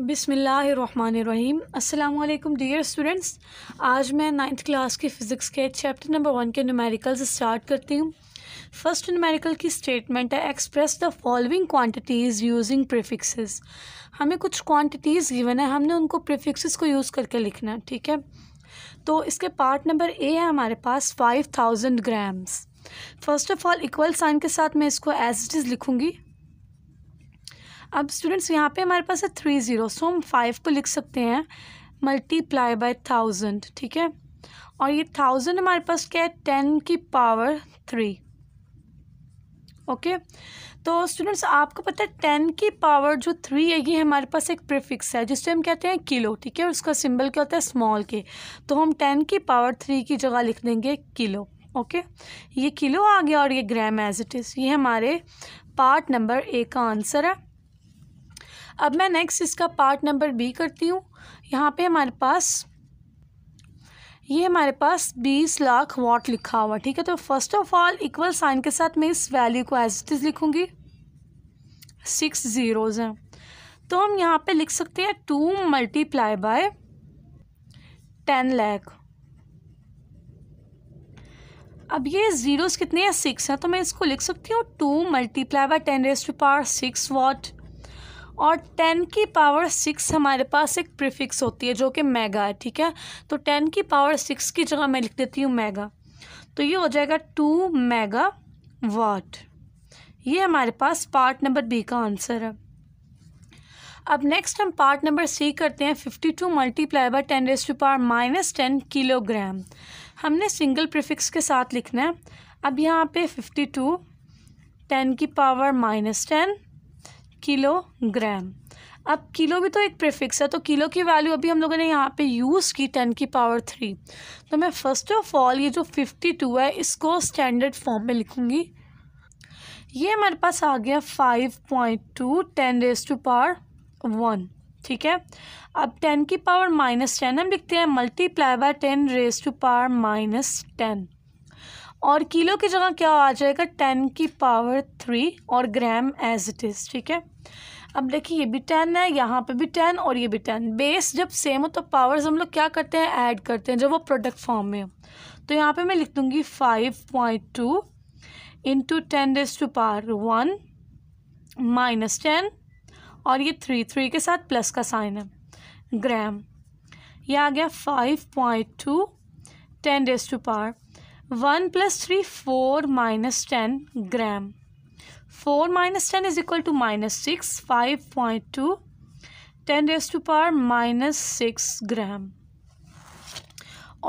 बिसमीम् अल्लाम dear students आज मैं नाइन्थ क्लास की फ़िज़िक्स के चैप्टर नंबर वन के न्यूमेरिकल्स स्टार्ट करती हूँ फर्स्ट न्यूमेरिकल की स्टेटमेंट है express the following quantities using prefixes हमें कुछ क्वांटिटीज़ गिवन है हमने उनको प्रीफिक्सेस को यूज़ करके लिखना है ठीक है तो इसके पार्ट नंबर ए है हमारे पास five thousand grams first of all equal sign के साथ मैं इसको एज इट इज़ लिखूँगी अब स्टूडेंट्स यहाँ पे हमारे पास है थ्री ज़ीरो सो हम फाइव को लिख सकते हैं मल्टीप्लाई बाय थाउजेंड ठीक है और ये थाउजेंड हमारे पास क्या है टेन की पावर थ्री ओके तो स्टूडेंट्स आपको पता है टेन की पावर जो थ्री है ये हमारे पास एक प्रिफिक्स है जिससे हम कहते हैं किलो ठीक है उसका सिंबल क्या होता है स्मॉल के तो हम टेन की पावर थ्री की जगह लिख देंगे किलो ओके ये किलो आ गया और ये ग्राम एज इट इज़ ये हमारे पार्ट नंबर ए का आंसर है अब मैं नेक्स्ट इसका पार्ट नंबर बी करती हूँ यहाँ पे हमारे पास ये हमारे पास बीस लाख वाट लिखा हुआ ठीक है तो first of all equal sign के साथ मैं इस वैल्यू को एज इट इज़ लिखूँगी सिक्स ज़ीरोज़ हैं तो हम यहाँ पे लिख सकते हैं two multiply by ten lakh अब ये ज़ीरोज़ कितने हैं सिक्स हैं तो मैं इसको लिख सकती हूँ two multiply by ten raise to power six watt और टेन की पावर सिक्स हमारे पास एक प्रीफिक्स होती है जो कि मेगा है ठीक है तो टेन की पावर सिक्स की जगह मैं लिख देती हूँ मेगा तो ये हो जाएगा टू मेगा वाट ये हमारे पास पार्ट नंबर बी का आंसर है अब नेक्स्ट हम पार्ट नंबर सी करते हैं fifty two multiply by ten raise to power minus ten kilogram हमने सिंगल प्रिफिक्स के साथ लिखना है अब यहाँ पे फिफ्टी टू टेन की पावर माइनस टेन किलोग्राम अब किलो भी तो एक प्रिफिक्स है तो किलो की वैल्यू अभी हम लोगों ने यहाँ पे यूज़ की टेन की पावर थ्री तो मैं फ़र्स्ट ऑफ ऑल ये जो फिफ्टी टू है इसको स्टैंडर्ड फॉर्म में लिखूँगी ये हमारे पास आ गया five point two ten raise to power one ठीक है अब टेन की पावर माइनस टेन हम लिखते हैं multiply by ten raise to power minus ten और किलो की जगह क्या आ जाएगा टेन की पावर थ्री और ग्राम एज इट इज़ ठीक है अब देखिए ये भी टेन है यहाँ पे भी टेन और ये भी टेन बेस जब सेम हो तो पावर्स हम लोग क्या करते हैं ऐड करते हैं जब वो प्रोडक्ट फॉर्म में हो तो यहाँ पे मैं लिख दूँगी five point two into ten raise to power one minus ten और ये थ्री थ्री के साथ प्लस का साइन है ग्राम यह आ गया five point two ten raise to power one plus three four minus ten gram four minus ten is equal to minus six five point two ten raise to power minus six gram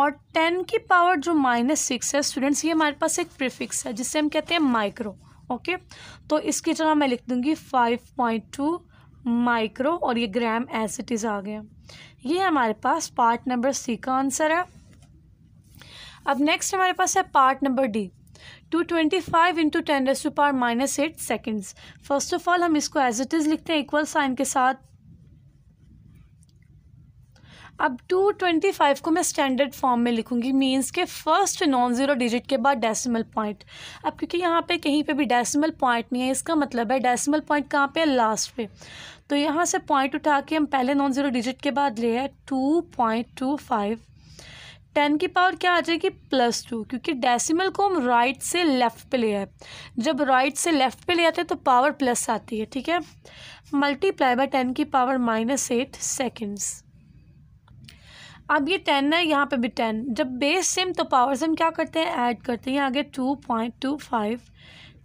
और ten की power जो minus six है students ये हमारे पास एक prefix है जिसे हम कहते हैं माइक्रो ओके तो इसकी जगह मैं लिख दूंगी फाइव पॉइंट टू माइक्रो और ये ग्राम एज इट इज़ आ गया ये हमारे पास पार्ट नंबर सी का आंसर है अब नेक्स्ट हमारे पास है part number D two twenty five into ten raise to power minus eight seconds first of all हम इसको एज इट इज़ लिखते हैं इक्वल साइन के साथ अब टू ट्वेंटी फाइव को मैं स्टैंडर्ड फॉर्म में लिखूंगी मींस के फर्स्ट नॉन ज़ीरो डिजिट के बाद डेसिमल पॉइंट अब क्योंकि यहाँ पे कहीं पे भी डेसिमल पॉइंट नहीं है इसका मतलब है डेसिमल पॉइंट कहाँ पे है लास्ट पे तो यहाँ से पॉइंट उठा के हम पहले नॉन ज़ीरो डिजिट के बाद ले आए two point two five ten की पावर क्या आ जाएगी प्लस टू क्योंकि डेसिमल को हम राइट से लेफ़्ट पे ले आए जब राइट से लेफ़्ट पे ले आते हैं तो पावर प्लस आती है ठीक है मल्टीप्लाई बाय टेन की पावर माइनस एट सेकेंड्स अब ये टेन है यहाँ पे भी टेन जब बेस सेम तो पावर से हम क्या करते हैं ऐड करते हैं आगे two point two five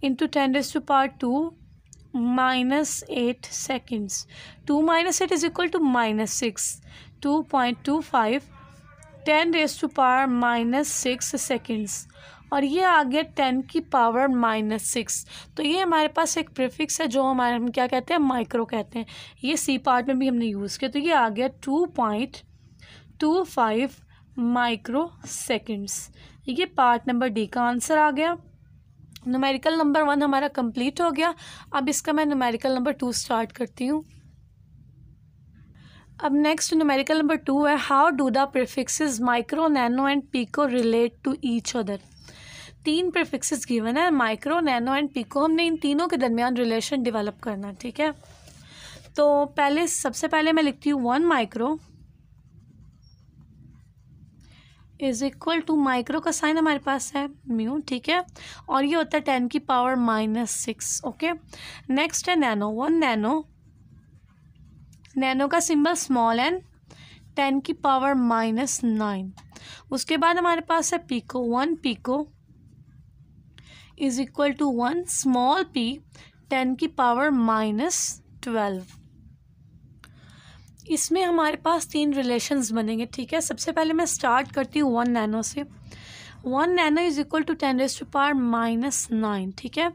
into ten raise to power two minus eight seconds two minus eight is equal to minus six two point two five ten raise to power minus six seconds और ये आ गया ten की power minus six तो ये हमारे पास एक prefix है जो हमारे हम क्या कहते हैं माइक्रो कहते हैं ये सी पार्ट में भी हमने यूज़ किया तो ये आ गया two point two five microseconds ये पार्ट नंबर डी का आंसर आ गया नुमेरिकल नंबर वन हमारा कंप्लीट हो गया अब इसका मैं नुमेरिकल नंबर टू स्टार्ट करती हूँ अब नेक्स्ट न्यूमेरिकल नंबर टू है how do the prefixes micro nano and pico relate to each other तीन प्रिफिक्सेस गिवन है माइक्रो नैनो एंड पीको हमने इन तीनों के दरमियान रिलेशन डेवलप करना है ठीक है तो पहले सबसे पहले मैं लिखती हूँ one micro is equal to micro का साइन हमारे पास है म्यू ठीक है और ये होता है टेन की power minus six okay next है नैनो वन नैनो नैनो का सिंबल स्मॉल एन टेन की पावर माइनस नाइन उसके बाद हमारे पास है pico one pico is equal to one small P ten की पावर माइनस ट्वेल्व इसमें हमारे पास तीन रिलेशंस बनेंगे ठीक है सबसे पहले मैं स्टार्ट करती हूँ वन नैनो से one nano is equal to ten raise to power minus nine ठीक है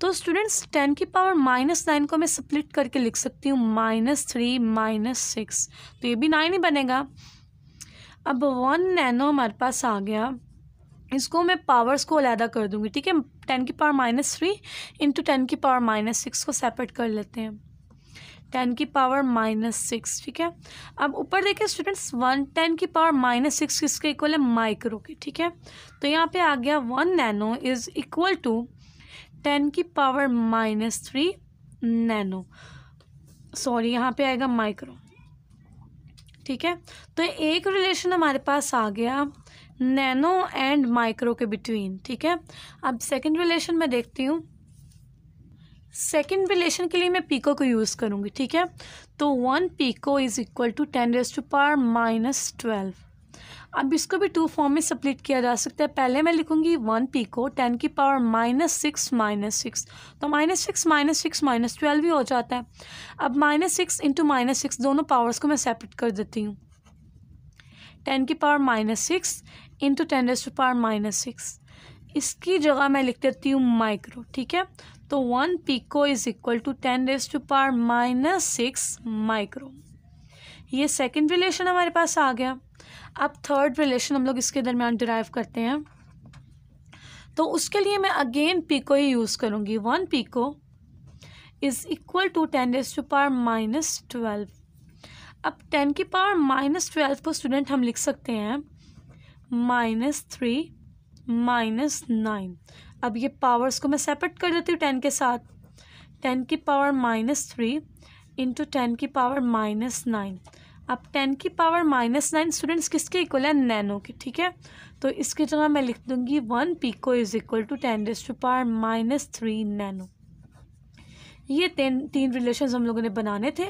तो स्टूडेंट्स टेन की पावर माइनस नाइन को मैं स्प्लिट करके लिख सकती हूँ माइनस थ्री माइनस सिक्स तो ये भी नाइन ही बनेगा अब वन नैनो हमारे पास आ गया इसको मैं पावर्स को अलहदा कर दूंगी ठीक है टेन की power minus three into ten की पावर माइनस सिक्स को सेपरेट कर लेते हैं टेन की पावर माइनस सिक्स ठीक है अब ऊपर देखिए स्टूडेंट्स वन टेन की पावर माइनस सिक्स किसके इक्वल है माइक्रो के ठीक है तो यहाँ पे आ गया one nano is equal to ten की power minus three nano sorry यहाँ पे आएगा माइक्रो ठीक है तो एक रिलेशन हमारे पास आ गया नैनो एंड माइक्रो के बिटवीन ठीक है अब सेकंड रिलेशन मैं देखती हूँ सेकंड रिलेशन के लिए मैं पीको को यूज़ करूँगी ठीक है तो one pico is equal to ten raise to power minus twelve अब इसको भी टू फॉर्म में सप्लिट किया जा सकता है पहले मैं लिखूंगी वन पी को टेन की power minus six minus six तो minus six minus six minus twelve ही हो जाता है अब minus six into minus six दोनों पावर्स को मैं सेपरेट कर देती हूँ टेन की power minus six into ten raise to power minus six इसकी जगह मैं लिख देती हूँ माइक्रो ठीक है तो one pico is equal to ten raise to power minus six micro ये सेकंड रिलेशन हमारे पास आ गया अब थर्ड रिलेशन हम लोग इसके दरम्यान डिराइव करते हैं तो उसके लिए मैं अगेन पीको ही यूज़ करूँगी one pico is equal to ten raise to power minus twelve अब टेन की पावर माइनस ट्वेल्व को स्टूडेंट हम लिख सकते हैं माइनस थ्री माइनस नाइन अब ये पावर्स को मैं सेपरेट कर देती हूँ टेन के साथ टेन की power minus three into ten की पावर माइनस नाइन अब टेन की पावर माइनस नाइन स्टूडेंट्स किसके इक्वल है नैनो के ठीक है तो इसकी जगह मैं लिख दूंगी one pico is equal to ten raise power minus three nano ये तीन तीन रिलेशन हम लोगों ने बनाने थे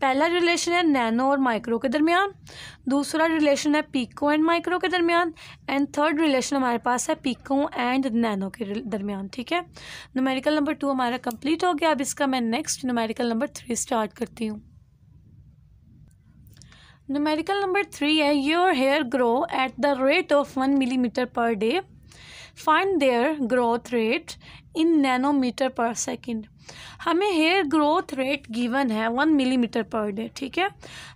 पहला रिलेशन है नैनो और माइक्रो के दरमियान दूसरा रिलेशन है पीको एंड माइक्रो के दरमियान एंड थर्ड रिलेशन हमारे पास है पीको एंड नैनो के दरमियान ठीक है नोमेरिकल नंबर टू हमारा कंप्लीट हो गया अब इसका मैं next numerical number three start करती हूँ नोमेरिकल नंबर थ्री है your hair grow at the rate of one millimeter per day find their growth rate in nanometer per second हमें हेयर ग्रोथ रेट गिवन है one millimeter per day ठीक है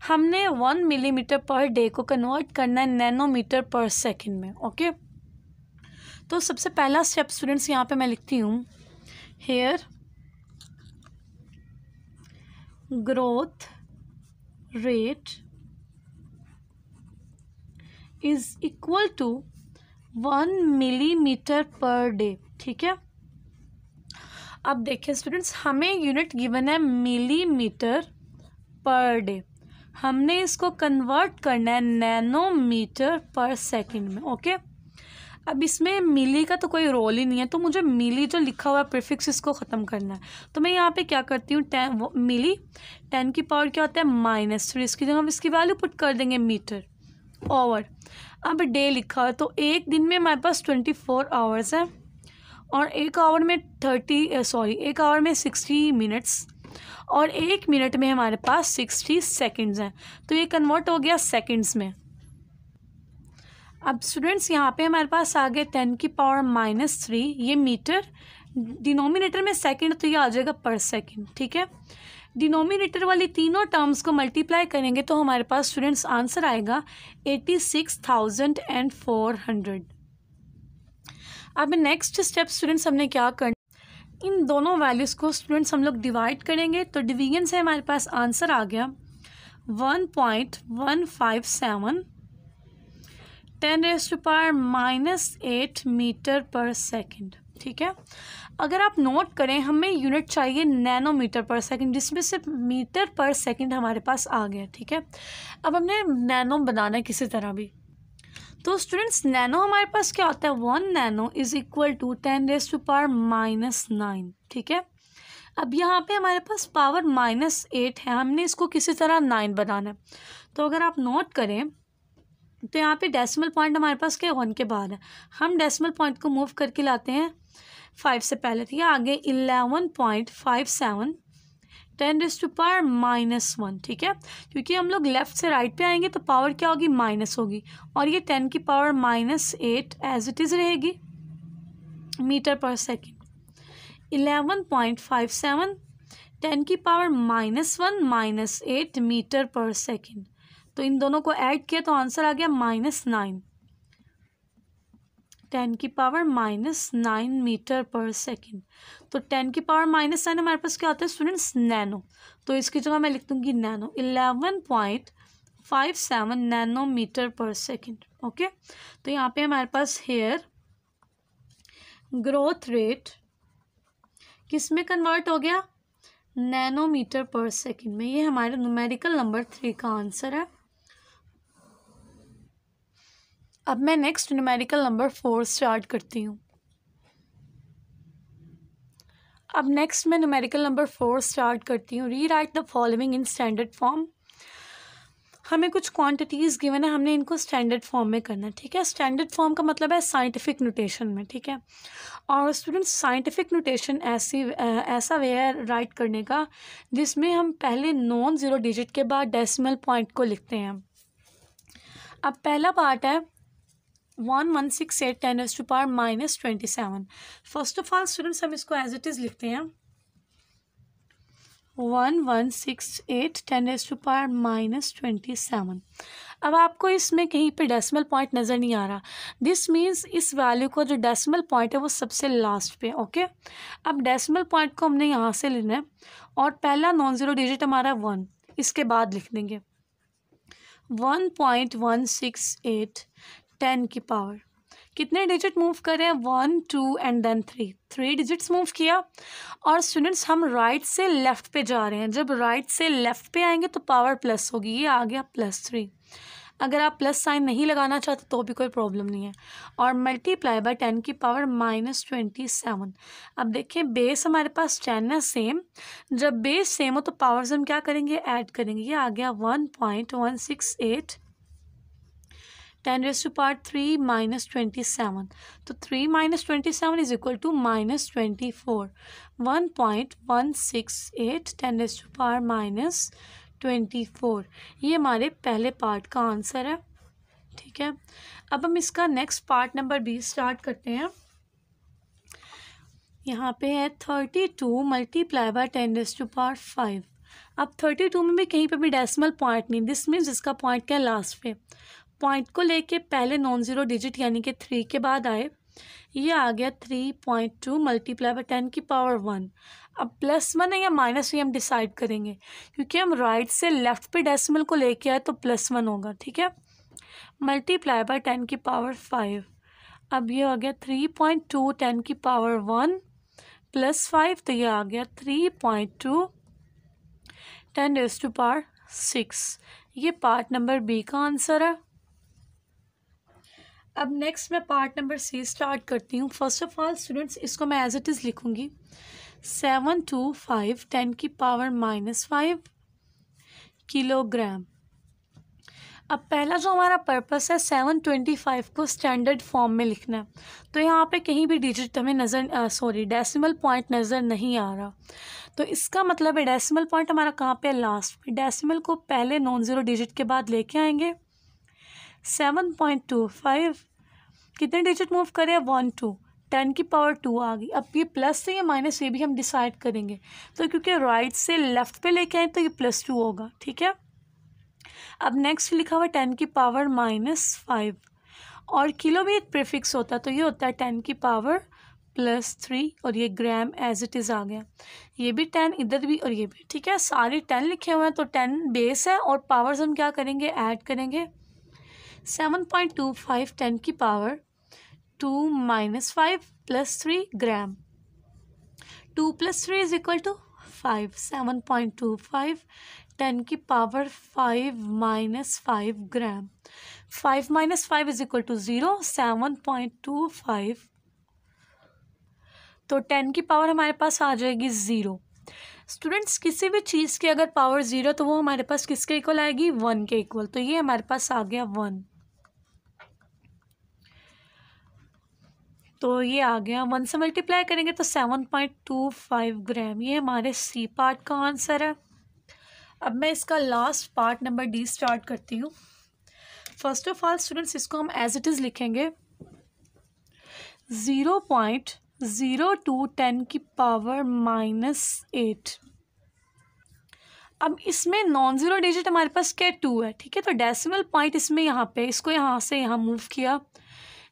हमने one millimeter per day को convert करना है nanometre per second में okay तो सबसे पहला स्टेप स्टूडेंट्स यहाँ पे मैं लिखती हूँ hair growth rate is equal to one millimeter per day ठीक है अब देखिए स्टूडेंट्स हमें यूनिट गिवन है मिलीमीटर पर डे हमने इसको कन्वर्ट करना है नैनोमीटर पर सेकंड में ओके अब इसमें मिली का तो कोई रोल ही नहीं है तो मुझे मिली जो लिखा हुआ है प्रिफिक्स इसको ख़त्म करना है तो मैं यहाँ पे क्या करती हूँ टेन मिली टेन की पावर क्या होता है माइनस थ्री इसकी जगह हम इसकी वैल्यू पुट कर देंगे मीटर आवर अब डे लिखा है तो एक दिन में हमारे पास ट्वेंटी फोर आवर्स हैं और एक आवर में थर्टी सॉरी एक आवर में सिक्सटी मिनट्स और एक मिनट में हमारे पास सिक्सटी सेकेंड्स हैं तो ये कन्वर्ट हो गया सेकेंड्स में अब स्टूडेंट्स यहाँ पे हमारे पास आ गए टेन की पावर माइनस थ्री ये मीटर डिनोमिनेटर में सेकेंड तो ये आ जाएगा पर सेकेंड ठीक है डिनोमिनेटर वाली तीनों टर्म्स को मल्टीप्लाई करेंगे तो हमारे पास स्टूडेंट्स आंसर आएगा eighty six thousand and four hundred अब नेक्स्ट स्टेप स्टूडेंट्स हमने क्या करना इन दोनों वैल्यूज़ को स्टूडेंट्स हम लोग डिवाइड करेंगे तो डिवीजन से हमारे पास आंसर आ गया one point one five seven ten raised per power minus eight meter per second ठीक है अगर आप नोट करें हमें यूनिट चाहिए नैनोमीटर पर सेकंड जिसमें से मीटर पर सेकंड हमारे पास आ गया ठीक है अब हमने नैनो बनाना है किसी तरह भी तो स्टूडेंट्स नैनो हमारे पास क्या होता है one nano is equal to ten raise to power minus nine ठीक है अब यहाँ पे हमारे पास पावर माइनस एट है हमने इसको किसी तरह नाइन बनाना है तो अगर आप नोट करें तो यहाँ पे डेसिमल पॉइंट हमारे पास क्या वन के बाहर है हम डेसिमल पॉइंट को मूव करके लाते हैं फाइव से पहले थी आगे eleven point five seven ten raise to power minus one ठीक है क्योंकि हम लोग लेफ्ट से राइट पे आएंगे तो पावर क्या होगी माइनस होगी और ये टेन की power minus eight as it is रहेगी meter per second eleven point five seven ten की power minus one minus eight meter per second तो इन दोनों को ऐड किया तो आंसर आ गया माइनस नाइन टेन की power minus nine meter per second तो टेन की पावर माइनस नाइन हमारे पास क्या होता है स्टूडेंट्स नैनो तो इसकी जगह मैं लिख दूंगी nano eleven point five seven nano meter per second okay तो यहाँ पे हमारे पास हेयर ग्रोथ रेट किस में कन्वर्ट हो गया नैनो मीटर पर सेकेंड में ये हमारे न्यूमेरिकल नंबर थ्री का आंसर है अब मैं next numerical number four start करती हूँ अब नेक्स्ट मैं न्यूमेरिकल नंबर फोर स्टार्ट करती हूँ rewrite the following in standard form हमें कुछ क्वांटिटीज़ गिवन है हमने इनको स्टैंडर्ड फॉर्म में करना है ठीक है स्टैंडर्ड फॉर्म का मतलब है साइंटिफिक नोटेशन में ठीक है और स्टूडेंट साइंटिफिक नोटेशन ऐसी ऐसा वे है राइट करने का जिसमें हम पहले नॉन ज़ीरो डिजिट के बाद डेसिमल पॉइंट को लिखते हैं अब पहला पार्ट है one one six eight ten raise to power minus twenty seven first of all students हम इसको एज इट इज़ लिखते हैं one one six eight ten raise to power minus twenty seven अब आपको इसमें कहीं पे डेसिमल पॉइंट नज़र नहीं आ रहा दिस मीन्स इस वैल्यू को जो डेसिमल पॉइंट है वो सबसे लास्ट पे ओके अब डेसिमल पॉइंट को हमने यहाँ से लेना है और पहला नॉन ज़ीरो डिजिट हमारा वन इसके बाद लिख देंगे one point one six eight ten की पावर कितने डिजिट मूव करें one two and then three three digits move किया और स्टूडेंट्स हम राइट से लेफ़्ट पे जा रहे हैं जब राइट से लेफ़्ट पे आएंगे तो पावर प्लस होगी ये आ गया प्लस थ्री अगर आप प्लस साइन नहीं लगाना चाहते तो भी कोई प्रॉब्लम नहीं है और मल्टीप्लाई बाय टेन की पावर माइनस ट्वेंटी सेवन अब देखिए बेस हमारे पास टेन है सेम जब बेस सेम हो तो पावर्स हम क्या करेंगे ऐड करेंगे ये आ गया one point one six eight ten raise to power three minus twenty seven तो three minus twenty seven is equal to minus twenty four one point one six eight ten raise to power minus twenty four ये हमारे पहले part का answer है ठीक है अब हम इसका next part number B start करते हैं यहाँ पे है thirty two multiply by ten raise to power five अब थर्टी टू में भी कहीं पे भी डेसिमल पॉइंट नहीं दिस मीन्स जिसका पॉइंट क्या है लास्ट पे पॉइंट को लेके पहले नॉन ज़ीरो डिजिट यानी कि थ्री के बाद आए ये आ गया three point two multiply by ten की पावर वन अब प्लस वन है या माइनस वन हम डिसाइड करेंगे क्योंकि हम राइट से लेफ़्ट पे डेसिमल को लेके आए तो प्लस वन होगा ठीक है मल्टीप्लाई बाई टेन की पावर फाइव अब ये हो गया थ्री पॉइंट टू टेन की पावर वन प्लस फाइव तो ये आ गया three point two ten raise to power six ये पार्ट नंबर बी का आंसर है अब नेक्स्ट मैं पार्ट नंबर सी स्टार्ट करती हूँ फर्स्ट ऑफ ऑल स्टूडेंट्स इसको मैं एज इट इज़ लिखूँगी सेवन टू फाइव टेन की पावर माइनस फाइव किलोग्राम अब पहला जो हमारा पर्पस है सेवन ट्वेंटी फाइव को स्टैंडर्ड फॉर्म में लिखना है तो यहाँ पे कहीं भी डिजिट हमें नज़र सॉरी डेसिमल पॉइंट नज़र नहीं आ रहा तो इसका मतलब है डेसिमल पॉइंट हमारा कहाँ पे है लास्ट डेसिमल को पहले नॉन ज़ीरो डिजिट के बाद लेके आएंगे सेवन पॉइंट टू फाइव कितने डिजिट मूव करें वन टू टेन की पावर टू आ गई अब ये प्लस से या माइनस ये भी हम डिसाइड करेंगे तो क्योंकि राइट से लेफ़्ट पे लेके आए तो ये प्लस टू होगा ठीक है अब नेक्स्ट लिखा हुआ टेन की पावर माइनस फाइव और किलो भी एक प्रीफिक्स होता है तो ये होता है टेन की पावर प्लस थ्री और ये ग्राम एज इट इज़ आ गया ये भी टेन इधर भी और ये भी ठीक है सारे टेन लिखे हुए हैं तो टेन बेस है और पावर्स हम क्या करेंगे ऐड करेंगे seven point two five ten की power two minus five plus three gram two plus three is equal to five seven point two five ten की power five minus five gram five minus five is equal to zero seven point two five तो ten की power हमारे पास आ जाएगी zero students किसी भी चीज़ की अगर पावर ज़ीरो तो वो हमारे पास किसके इक्वल आएगी वन के इक्वल तो ये हमारे पास आ गया वन तो ये आ गया वन से मल्टीप्लाई करेंगे तो seven point two five gram ये हमारे सी पार्ट का आंसर है अब मैं इसका last part number D start करती हूँ फर्स्ट ऑफ ऑल स्टूडेंट्स इसको हम एज इट इज़ लिखेंगे zero point zero two ten की पावर माइनस एट अब इसमें नॉन ज़ीरो डिजिट हमारे पास क्या टू है ठीक है तो डेसिमल पॉइंट इसमें यहाँ पे इसको यहाँ से यहाँ मूव किया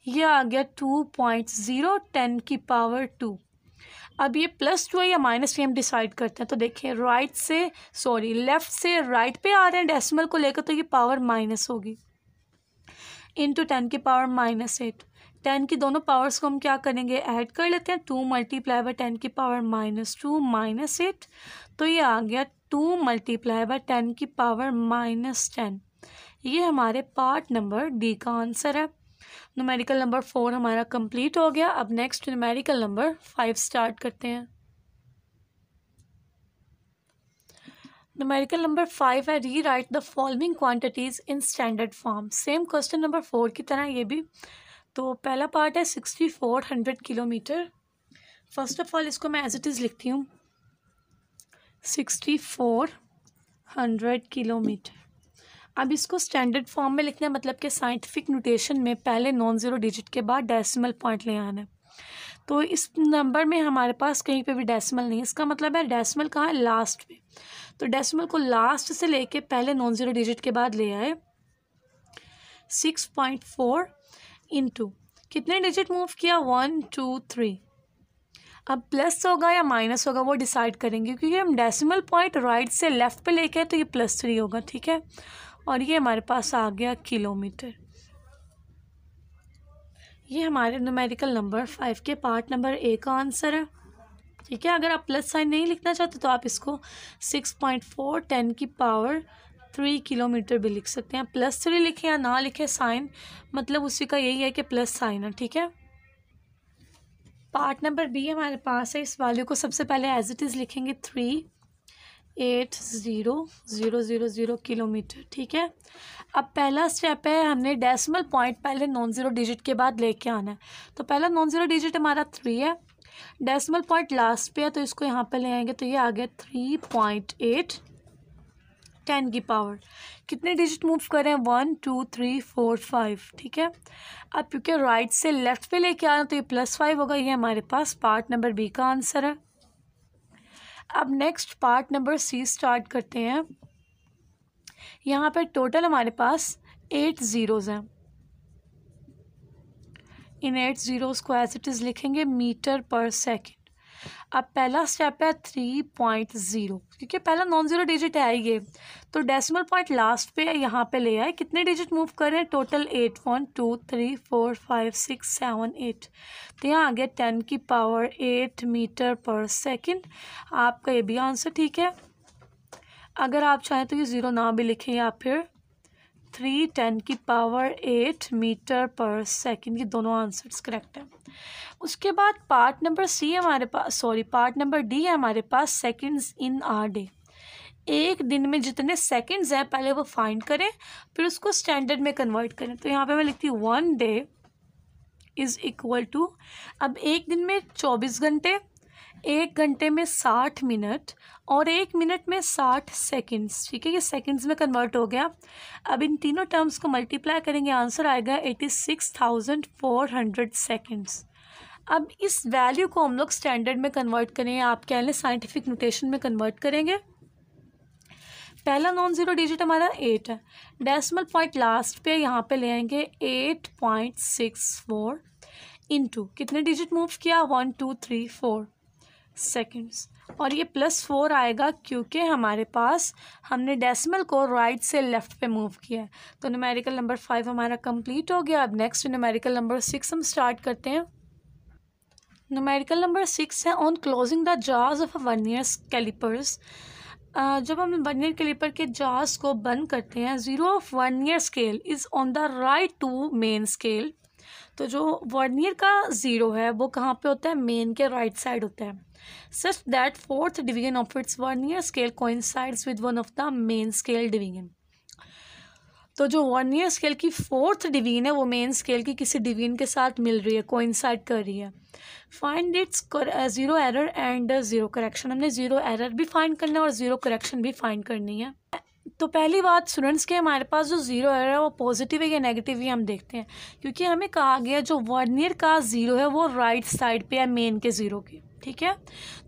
ये आ गया टू पॉइंट ज़ीरो टेन की पावर टू अब ये प्लस टू है या माइनस टू हम डिसाइड करते हैं तो देखिए राइट से सॉरी लेफ़्ट से राइट पे आ रहे हैं डेसिमल को लेकर तो ये पावर माइनस होगी टू टेन की पावर माइनस एट टेन की दोनों पावर्स को हम क्या करेंगे ऐड कर लेते हैं टू मल्टीप्लाई बाय टेन की power minus two minus eight तो ये आ गया टू मल्टीप्लाई बाय टेन की पावर माइनस टेन ये हमारे पार्ट नंबर डी का आंसर है नुमेरिकल नंबर फोर हमारा कंप्लीट हो गया अब next numerical number five start करते हैं नुमेरिकल नंबर फाइव है rewrite the following quantities in standard form same question number four की तरह ये भी तो पहला पार्ट है sixty four hundred kilometer first of all इसको मैं एज इट इज़ लिखती हूँ सिक्सटी फोर हंड्रेड किलोमीटर अब इसको स्टैंडर्ड फॉर्म में लिखना है मतलब कि साइंटिफिक नोटेशन में पहले नॉन ज़ीरो डिजिट के बाद डेसिमल पॉइंट ले आना है तो इस नंबर में हमारे पास कहीं पे भी डेसिमल नहीं इसका मतलब है डेसिमल कहाँ है लास्ट में तो डेसिमल को लास्ट से लेके पहले नॉन ज़ीरो डिजिट के बाद ले आए सिक्स पॉइंट फोर टू कितने डिजिट मूव किया वन टू थ्री अब प्लस होगा या माइनस होगा वो डिसाइड करेंगे क्योंकि हम डेसिमल पॉइंट राइट से लेफ़्ट पे लेके हैं तो ये प्लस थ्री होगा ठीक है और ये हमारे पास आ गया किलोमीटर ये हमारे नोमेरिकल नंबर फाइव के पार्ट नंबर ए का आंसर है ठीक है अगर आप प्लस साइन नहीं लिखना चाहते तो आप इसको सिक्स पॉइंट फोर टेन की पावर थ्री किलोमीटर भी लिख सकते हैं प्लस थ्री लिखें या ना लिखें साइन मतलब उसी का यही है कि प्लस साइन है ठीक है पार्ट नंबर बी हमारे पास है इस वैल्यू को सबसे पहले एज इट इज़ लिखेंगे three eight zero zero zero zero kilometer ठीक है अब पहला स्टेप है हमने डेसिमल पॉइंट पहले नॉन ज़ीरो डिजिट के बाद लेके आना है तो पहला नॉन ज़ीरो डिजिट हमारा थ्री है डेसिमल पॉइंट लास्ट पे है तो इसको यहाँ पे ले आएंगे तो ये आ गया थ्री पॉइंट एट टेन की पावर कितने डिजिट मूव करें one two three four five ठीक है अब क्योंकि राइट से लेफ़्ट पे लेके आना तो ये प्लस फाइव होगा ये हमारे पास पार्ट नंबर बी का आंसर है अब next part number C start करते हैं यहाँ पर टोटल हमारे पास एट ज़ीरोज़ हैं इन एट ज़ीरोज़ को एज इट इज़ लिखेंगे मीटर पर सेकेंड अब पहला स्टेप है थ्री पॉइंट ज़ीरो क्योंकि पहला नॉन ज़ीरो डिजिट है ये तो डेसिमल पॉइंट लास्ट पे यहाँ पे ले आए कितने डिजिट मूव कर रहे हैं total eight one two three four five six seven eight तो यहाँ आ गया टेन की power eight meter per second आपका ये भी आंसर ठीक है अगर आप चाहें तो ये ज़ीरो ना भी लिखें या फिर थ्री टेन की power eight meter per second ये दोनों आंसर्स करेक्ट हैं उसके बाद पार्ट नंबर सी हमारे पास सॉरी पार्ट नंबर डी है हमारे पास सेकेंड्स इन आर डे एक दिन में जितने सेकेंड्स हैं पहले वो फाइंड करें फिर उसको स्टैंडर्ड में कन्वर्ट करें तो यहाँ पे मैं लिखती हूँ one day is equal to अब एक दिन में चौबीस घंटे एक घंटे में साठ मिनट और एक मिनट में साठ सेकंड्स ठीक है ये सेकंड्स में कन्वर्ट हो गया अब इन तीनों टर्म्स को मल्टीप्लाई करेंगे आंसर आएगा eighty six thousand four hundred seconds अब इस वैल्यू को हम लोग स्टैंडर्ड में कन्वर्ट करेंगे आप कह लें साइंटिफिक नोटेशन में कन्वर्ट करेंगे पहला नॉन ज़ीरो डिजिट हमारा एट है डेसिमल पॉइंट लास्ट पे यहाँ पे ले आएंगे eight point six four into कितने डिजिट मूव किया one two three four seconds और ये प्लस फोर आएगा क्योंकि हमारे पास हमने डेसिमल को राइट से लेफ़्ट पे मूव किया है तो न्यूमेरिकल नंबर फाइव हमारा कंप्लीट हो गया अब नेक्स्ट न्यूमेरिकल नंबर सिक्स हम स्टार्ट करते हैं न्यूमेरिकल नंबर सिक्स है ऑन क्लोजिंग द जार्स ऑफ वन ईयर कैलिपर्स जब हम वन ईयर कैलिपर के जार्स को बंद करते हैं zero of vernier scale is on the right to main scale तो जो वर्नियर का ज़ीरो है वो कहाँ पे होता है मेन के राइट साइड होता है सिर्फ that fourth division of its vernier scale coincides with one of the main scale division तो जो वर्नियर स्केल की फोर्थ डिवीजन है वो मेन स्केल की किसी डिवीजन के साथ मिल रही है कोइंसाइड कर रही है find its zero error and zero correction हमने ज़ीरो एरर भी फाइंड करना है और ज़ीरो करेक्शन भी फाइंड करनी है तो पहली बात स्टूडेंट्स के हमारे पास जो ज़ीरो है वो पॉजिटिव है या नेगेटिव ही हम देखते हैं क्योंकि हमें कहा गया जो वर्नियर का ज़ीरो है वो राइट साइड पे है मेन के ज़ीरो के ठीक है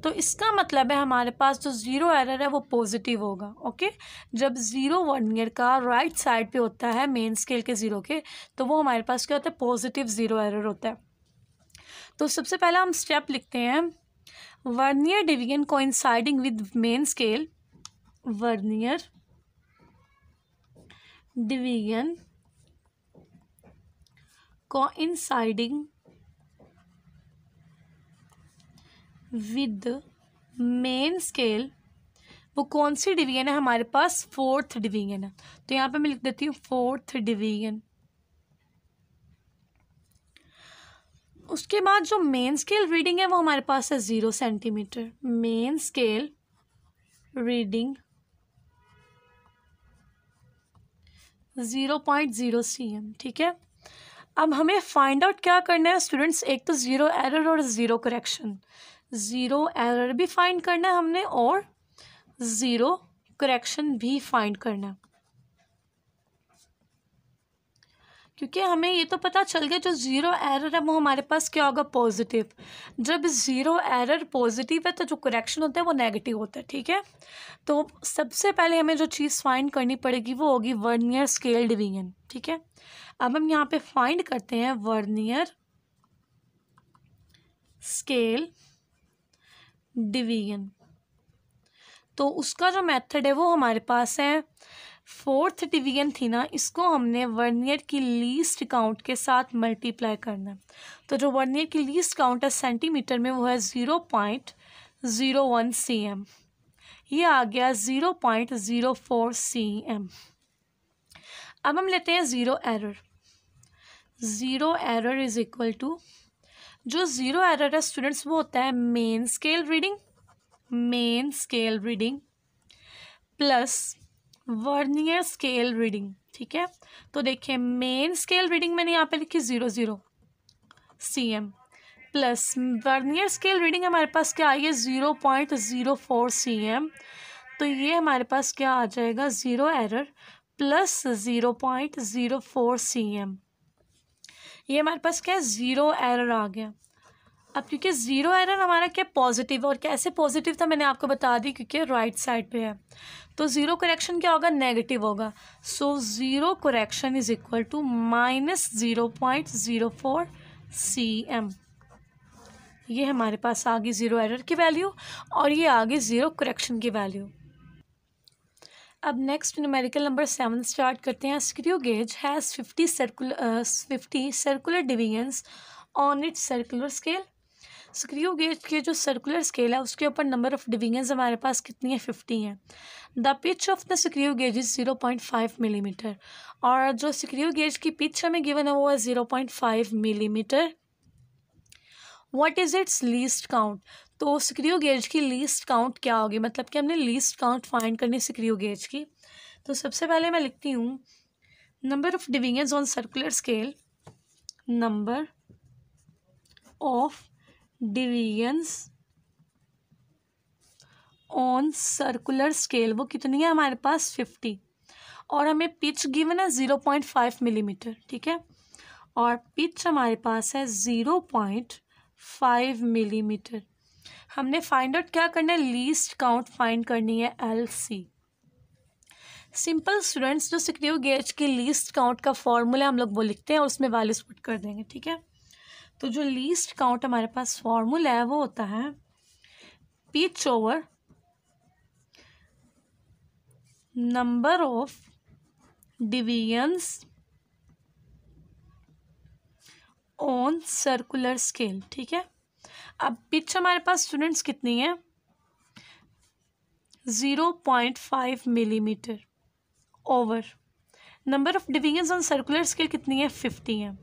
तो इसका मतलब है हमारे पास जो ज़ीरो एरर है वो पॉजिटिव होगा ओके जब ज़ीरो वर्नियर का राइट साइड पे होता है मेन स्केल के ज़ीरो के तो वो हमारे पास क्या होता है पॉजिटिव ज़ीरो एरर होता है तो सबसे पहला हम स्टेप लिखते हैं vernier division coinciding with main scale vernier division coinciding with main scale वो कौन सी डिवीजन है हमारे पास फोर्थ डिवीजन है तो यहाँ पे मैं लिख देती हूँ फोर्थ डिवीजन उसके बाद जो मेन स्केल रीडिंग है वो हमारे पास है zero centimetre main scale reading zero point zero C M ठीक है अब हमें फाइंड आउट क्या करना है स्टूडेंट्स एक तो ज़ीरो एरर और ज़ीरो करेक्शन ज़ीरो एरर भी फाइंड करना है हमने और ज़ीरो करेक्शन भी फाइंड करना है क्योंकि हमें ये तो पता चल गया जो ज़ीरो एरर है वो हमारे पास क्या होगा पॉजिटिव जब ज़ीरो एरर पॉजिटिव है तो जो करेक्शन होता है वो नेगेटिव होता है ठीक है तो सबसे पहले हमें जो चीज़ फाइंड करनी पड़ेगी वो होगी वर्नियर स्केल डिवीजन ठीक है अब हम यहाँ पे फाइंड करते हैं वर्नियर स्केल डिवीजन तो उसका जो मेथड है वो हमारे पास है फोर्थ डिवीजन थी ना इसको हमने वन ईयर की लीस्ट काउंट के साथ मल्टीप्लाई करना है तो जो वन ईयर की लीस्ट काउंट है सेंटीमीटर में वो है zero point zero one C M ये आ गया zero point zero four C M अब हम लेते हैं zero error zero error is equal to जो ज़ीरो एरर है स्टूडेंट्स वो होता है main scale reading main scale reading plus vernier scale reading ठीक है तो देखिए मेन स्केल रीडिंग मैंने यहाँ पे लिखी zero zero C M plus vernier scale reading हमारे पास क्या आई है zero point zero four C M तो ये हमारे पास क्या आ जाएगा zero error plus zero point zero four C M ये हमारे पास क्या है ज़ीरो एरर आ गया अब क्योंकि ज़ीरो एरर हमारा क्या पॉजिटिव और कैसे पॉजिटिव था मैंने आपको बता दी क्योंकि राइट साइड पे है तो ज़ीरो करेक्शन क्या होगा नेगेटिव होगा so zero correction is equal to minus zero point zero four C M ये हमारे पास आ गई ज़ीरो एरर की वैल्यू और ये आ गई ज़ीरो करेक्शन की वैल्यू अब next numerical number seven start करते हैं screw gauge has fifty circular fifty circular divisions on its circular scale screw gauge के जो सर्कुलर स्केल है उसके ऊपर नंबर ऑफ़ डिवीजन्स हमारे पास कितनी है फिफ्टी हैं the pitch of the screw gauge is zero point five millimetre और जो स्क्रू गेज की पिच हमें गिवन है वो है zero point five millimetre what is its least count तो स्क्रू गेज की लीस्ट काउंट क्या होगी मतलब कि हमने लीस्ट काउंट फाइंड करनी स्क्रू गेज की तो सबसे पहले मैं लिखती हूँ number of divisions on circular scale number of divisions on circular scale वो कितनी है हमारे पास फिफ्टी और हमें पिच गिवन है ज़ीरो पॉइंट फाइव मिलीमीटर ठीक है और पिच हमारे पास है ज़ीरो पॉइंट फाइव मिलीमीटर हमने फाइंड आउट क्या करना है लीस्ट काउंट फाइंड करनी है एल सी सिंपल स्टूडेंट्स जो सिक्रियो गेज की लीस्ट काउंट का फॉर्मूला हम लोग वो लिखते हैं और उसमें वैल्यूज पुट कर देंगे ठीक है तो जो लीस्ट काउंट हमारे पास फॉर्मूला है वो होता है pitch over number of divisions on circular scale ठीक है अब पिच हमारे पास स्टूडेंट्स कितनी है zero point five millimetre over number of divisions on circular scale कितनी है फिफ्टी है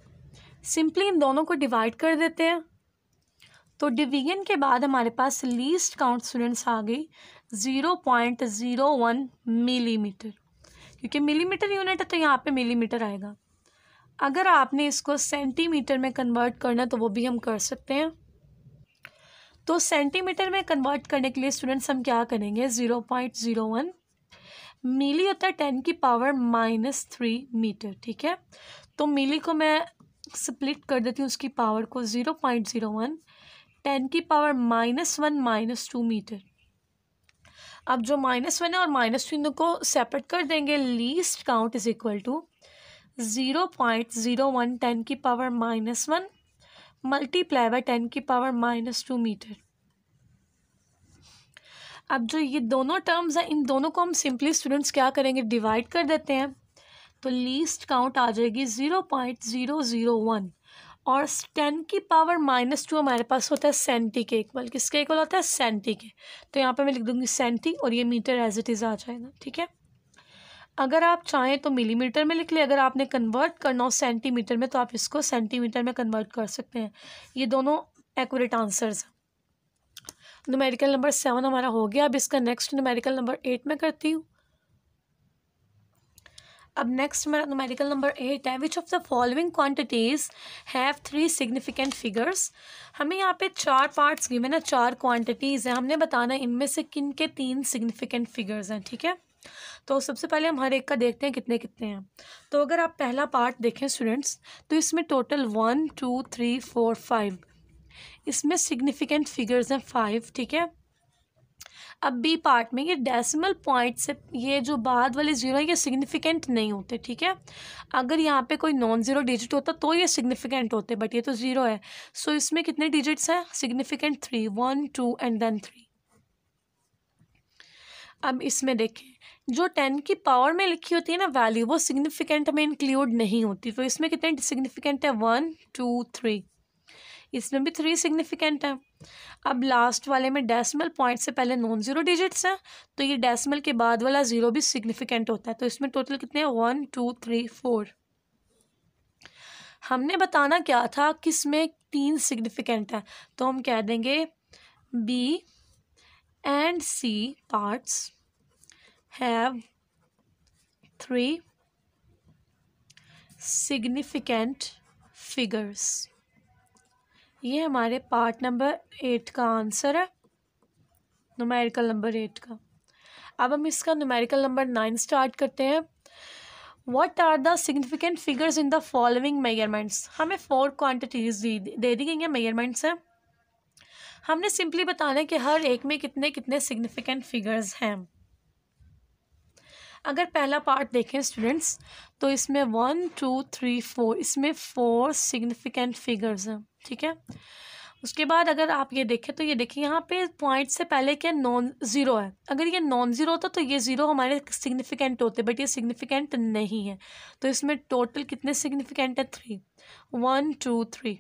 सिंपली इन दोनों को डिवाइड कर देते हैं तो डिवीजन के बाद हमारे पास लीस्ट काउंट स्टूडेंट्स आ गई zero point zero one millimetre क्योंकि मिलीमीटर यूनिट है तो यहाँ पे मिलीमीटर आएगा अगर आपने इसको सेंटीमीटर में कन्वर्ट करना तो वो भी हम कर सकते हैं तो सेंटीमीटर में कन्वर्ट करने के लिए स्टूडेंट्स हम क्या करेंगे zero point zero one milli होता है टेन की पावर माइनस थ्री मीटर ठीक है तो मिली को मैं स्प्लिट कर देती हूँ उसकी पावर को zero point zero one ten की power minus one minus two metre अब जो माइनस वन है और माइनस टू इनको सेपरेट कर देंगे least count is equal to zero point zero one ten की power minus one multiply by ten की पावर माइनस टू मीटर अब जो ये दोनों टर्म्स हैं इन दोनों को हम सिंपली स्टूडेंट्स क्या करेंगे डिवाइड कर देते हैं तो लीस्ट काउंट आ जाएगी zero point zero zero one और टेन की पावर माइनस टू हमारे पास होता है सेंटी के इक्वल किसके इक्वल होता है सेंटी के तो यहाँ पे मैं लिख दूँगी सेंटी और ये मीटर एज इट इज़ आ जाएगा ठीक है अगर आप चाहें तो मिलीमीटर में लिख लें अगर आपने कन्वर्ट करना हो सेंटीमीटर में तो आप इसको सेंटीमीटर में कन्वर्ट कर सकते हैं ये दोनों एक्यूरेट आंसर्स हैं नुमेरिकल नंबर सेवन हमारा हो गया अब इसका नेक्स्ट नुमेरिकल नंबर एट में करती हूँ अब नेक्स्ट मेरा नोमेरिकल नंबर एट है which of the following quantities have three significant figures हमें यहाँ पे चार पार्ट्स गिवन मैंने चार क्वांटिटीज़ हैं हमने बताना है इनमें से किन के तीन सिग्निफिकेंट फिगर्स हैं ठीक है तो सबसे पहले हम हर एक का देखते हैं कितने कितने हैं तो अगर आप पहला पार्ट देखें स्टूडेंट्स तो इसमें total one two three four five इसमें सिग्निफिकेंट फिगर्स हैं फाइव ठीक है अब बी पार्ट में ये डेसिमल पॉइंट से ये जो बाद वाले ज़ीरो हैं ये सिग्निफिकेंट नहीं होते ठीक है अगर यहाँ पे कोई नॉन ज़ीरो डिजिट होता तो ये सिग्निफिकेंट होते बट ये तो ज़ीरो है सो so, इसमें कितने डिजिट्स हैं significant three one two and then three अब इसमें देखें जो टेन की पावर में लिखी होती है ना वैल्यू वो सिग्निफिकेंट में इंक्लूड नहीं होती तो इसमें कितने सिग्निफिकेंट है वन टू थ्री इसमें भी थ्री सिग्निफिकेंट हैं अब लास्ट वाले में डेसिमल पॉइंट से पहले नॉन ज़ीरो डिजिट्स हैं तो ये डेसिमल के बाद वाला ज़ीरो भी सिग्निफिकेंट होता है तो इसमें टोटल कितने हैं वन टू थ्री फोर हमने बताना क्या था किस में तीन सिग्निफिकेंट है तो हम कह देंगे B and C parts have three significant figures. ये हमारे पार्ट नंबर एट का आंसर है नुमेरिकल नंबर एट का अब हम इसका नुमेरिकल नंबर नाइन स्टार्ट करते हैं what are the significant figures in the following measurements हमें फोर क्वान्टिटीज़ दी दे दी गई हैं मेजरमेंट्स हैं हमने सिंपली बताना है कि हर एक में कितने कितने सिग्निफिकेंट फिगर्स हैं अगर पहला पार्ट देखें स्टूडेंट्स तो इसमें वन टू थ्री फोर इसमें फोर सिग्निफिकेंट फिगर्स हैं ठीक है उसके बाद अगर आप ये देखें तो ये देखिए यहाँ पे पॉइंट से पहले क्या नॉन ज़ीरो है अगर ये नॉन ज़ीरो होता तो ये ज़ीरो हमारे सिग्निफिकेंट होते बट ये सिग्निफिकेंट नहीं है तो इसमें टोटल कितने सिग्निफिकेंट है थ्री वन टू थ्री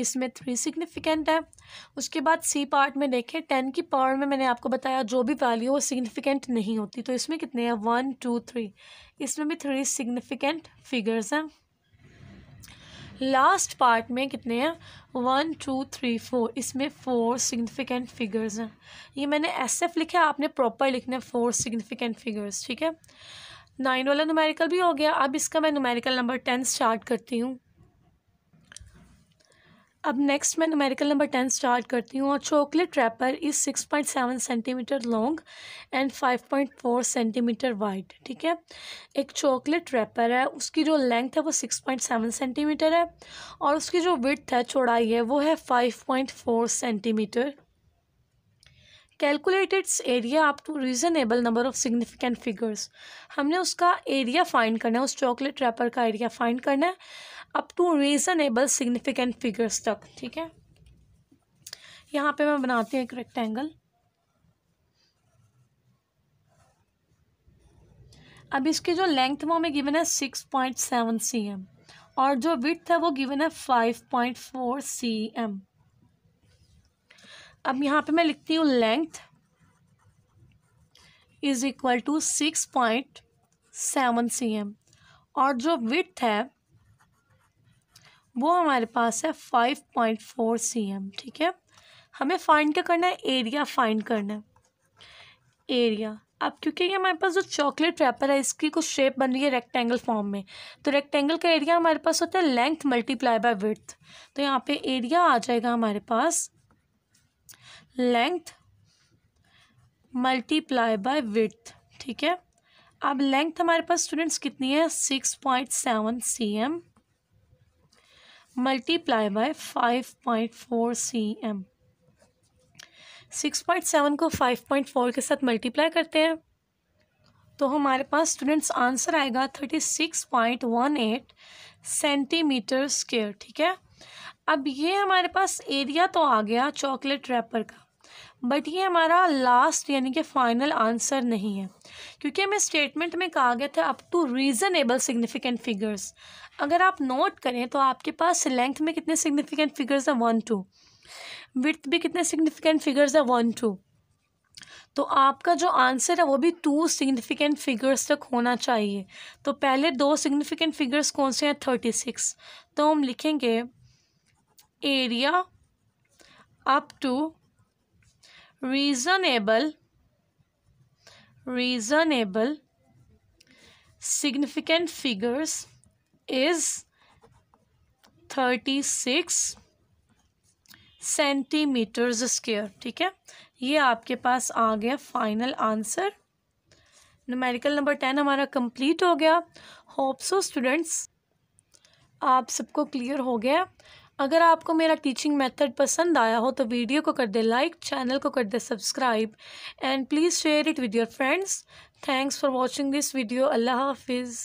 इसमें थ्री सिग्निफिकेंट है उसके बाद सी पार्ट में देखें टेन की पावर में मैंने आपको बताया जो भी वैल्यू वो सिग्निफिकेंट नहीं होती तो इसमें कितने हैं वन टू थ्री इसमें भी थ्री सिग्निफिकेंट फिगर्स हैं लास्ट पार्ट में कितने हैं वन टू थ्री फोर इसमें फोर सिग्निफिकेंट फिगर्स हैं ये मैंने एस एफ लिखा आपने प्रॉपर लिखना है फोर सिग्निफिकेंट फिगर्स ठीक है नाइन वाला नुमेरिकल भी हो गया अब इसका मैं नुमेरिकल नंबर टेन स्टार्ट करती हूँ अब नेक्स्ट मैं न्यूमेरिकल नंबर टेन स्टार्ट करती हूँ और chocolate wrapper is six point seven centimetre long and five point four centimetre wide ठीक है एक चॉकलेट रैपर है उसकी जो लेंथ है वो सिक्स पॉइंट सेवन सेंटीमीटर है और उसकी जो विथ है चौड़ाई है वो है five point four centimetre calculated area up to reasonable number of significant figures हमने उसका एरिया फाइंड करना है उस चॉकलेट रैपर का एरिया फाइंड करना है up to reasonable significant figures तक ठीक है यहाँ पे मैं बनाती हूँ एक रेक्टेंगल अब इसकी जो लेंथ वो हमें गिवन है six point seven C M और जो विथ है वो गिवन है five point four C M अब यहाँ पे मैं लिखती हूँ length is equal to six point seven C M और जो विथ है वो हमारे पास है five point four C M ठीक है हमें फाइंड क्या करना है एरिया फाइंड करना है एरिया अब क्योंकि ये हमारे पास जो चॉकलेट रैपर है इसकी कुछ शेप बन रही है रेक्टेंगल फॉर्म में तो रेक्टेंगल का एरिया हमारे पास होता है लेंथ मल्टीप्लाई बाय विथ तो यहाँ पे एरिया आ जाएगा हमारे पास लेंथ मल्टीप्लाई बाय विथ ठीक है अब लेंथ हमारे पास स्टूडेंट्स कितनी है six point seven C M multiply by five point four C M six point seven को फाइव पॉइंट फोर के साथ मल्टीप्लाई करते हैं तो हमारे पास स्टूडेंट्स आंसर आएगा thirty six point one eight centimetre square ठीक है अब ये हमारे पास एरिया तो आ गया चॉकलेट रैपर का बट ये हमारा लास्ट यानी कि फ़ाइनल आंसर नहीं है क्योंकि हमें स्टेटमेंट में कहा गया था up to reasonable significant figures अगर आप नोट करें तो आपके पास लेंथ में कितने सिग्निफिकेंट फिगर्स हैं वन टू विथ भी कितने सिग्निफिकेंट फिगर्स हैं वन टू तो आपका जो आंसर है वो भी टू सिग्निफिकेंट फिगर्स तक होना चाहिए तो पहले दो सिग्निफिकेंट फिगर्स कौन से हैं थर्टी सिक्स तो हम लिखेंगे area up to reasonable reasonable significant figures is 36 centimetres square ठीक है ये आपके पास आ गया final answer numerical number ten हमारा कंप्लीट हो गया होप सो स्टूडेंट्स आप सबको क्लियर हो गया अगर आपको मेरा टीचिंग मेथड पसंद आया हो तो वीडियो को कर दे लाइक चैनल को कर दे subscribe and please share it with your friends thanks for watching this video अल्लाह हाफिज़